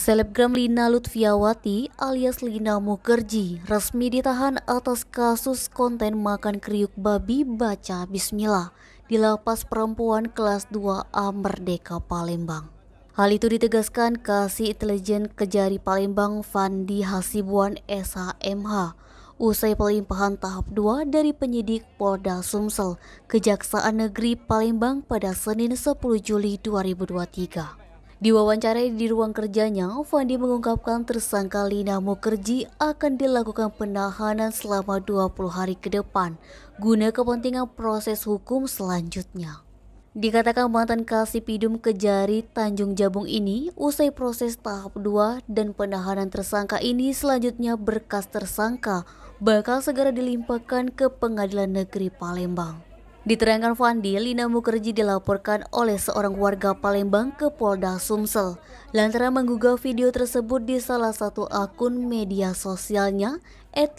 Selebgram Lina Lutfiawati alias Lina Mukerji resmi ditahan atas kasus konten makan kriuk babi baca bismillah di lapas perempuan kelas 2A Merdeka Palembang. Hal itu ditegaskan Kasih Intelijen Kejari Palembang Fandi Hasibuan SHMH usai pelimpahan tahap 2 dari penyidik Polda Sumsel Kejaksaan Negeri Palembang pada Senin 10 Juli 2023. Diwawancarai di ruang kerjanya, Fandi mengungkapkan tersangka Lina Mukerji akan dilakukan penahanan selama 20 hari ke depan guna kepentingan proses hukum selanjutnya. Dikatakan mantan Kasipidum Kejari Tanjung Jabung ini usai proses tahap 2 dan penahanan tersangka ini selanjutnya berkas tersangka bakal segera dilimpahkan ke Pengadilan Negeri Palembang. Diterangkan Fandi, Lina Mukerji dilaporkan oleh seorang warga Palembang ke Polda Sumsel lantaran menggugah video tersebut di salah satu akun media sosialnya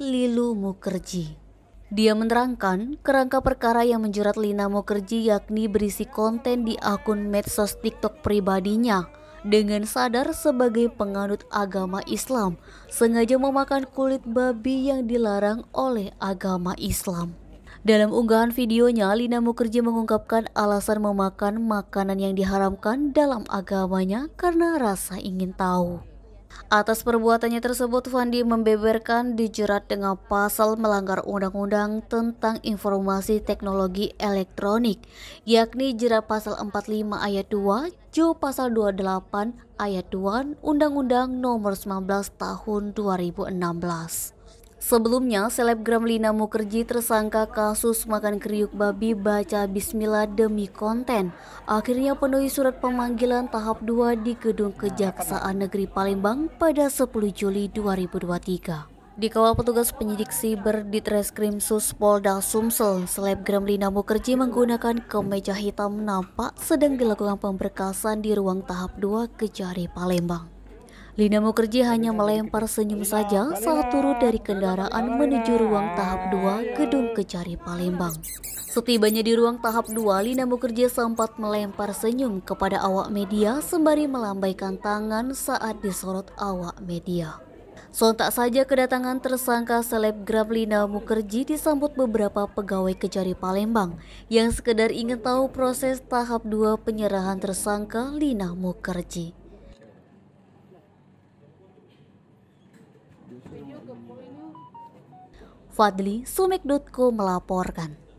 @lilu Mukherjee. Dia menerangkan kerangka perkara yang menjerat Lina Mukerji yakni berisi konten di akun medsos TikTok pribadinya dengan sadar sebagai penganut agama Islam, sengaja memakan kulit babi yang dilarang oleh agama Islam. Dalam unggahan videonya, Lina Mukerji mengungkapkan alasan memakan makanan yang diharamkan dalam agamanya karena rasa ingin tahu. Atas perbuatannya tersebut, Fandi membeberkan dijerat dengan pasal melanggar undang-undang tentang informasi teknologi elektronik, yakni jerat pasal 45 ayat 2, Jo pasal 28 ayat 2 Undang-Undang nomor 19 tahun 2016. Sebelumnya, selebgram Lina Mukerji tersangka kasus makan kriuk babi baca bismillah demi konten. Akhirnya penuhi surat pemanggilan tahap 2 di Gedung Kejaksaan Negeri Palembang pada 10 Juli 2023. Dikawal petugas penyidik siber di Treskrim Suspolda Sumsel, selebgram Lina Mukerji menggunakan kemeja hitam nampak sedang dilakukan pemberkasan di ruang tahap 2 Kejari Palembang. Lina Mukerji hanya melempar senyum saja saat turun dari kendaraan menuju ruang tahap 2 gedung Kejari Palembang. Setibanya di ruang tahap 2, Lina Mukerji sempat melempar senyum kepada awak media sembari melambaikan tangan saat disorot awak media. Sontak saja kedatangan tersangka selebgram Lina Mukerji disambut beberapa pegawai Kejari Palembang yang sekedar ingin tahu proses tahap 2 penyerahan tersangka Lina Mukerji. Fadli Sumek.co melaporkan.